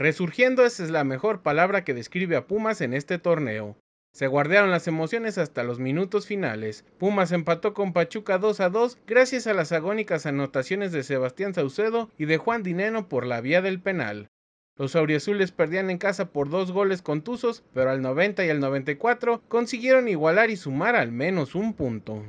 Resurgiendo esa es la mejor palabra que describe a Pumas en este torneo. Se guardaron las emociones hasta los minutos finales. Pumas empató con Pachuca 2 a 2 gracias a las agónicas anotaciones de Sebastián Saucedo y de Juan Dineno por la vía del penal. Los auriazules perdían en casa por dos goles contusos, pero al 90 y al 94 consiguieron igualar y sumar al menos un punto.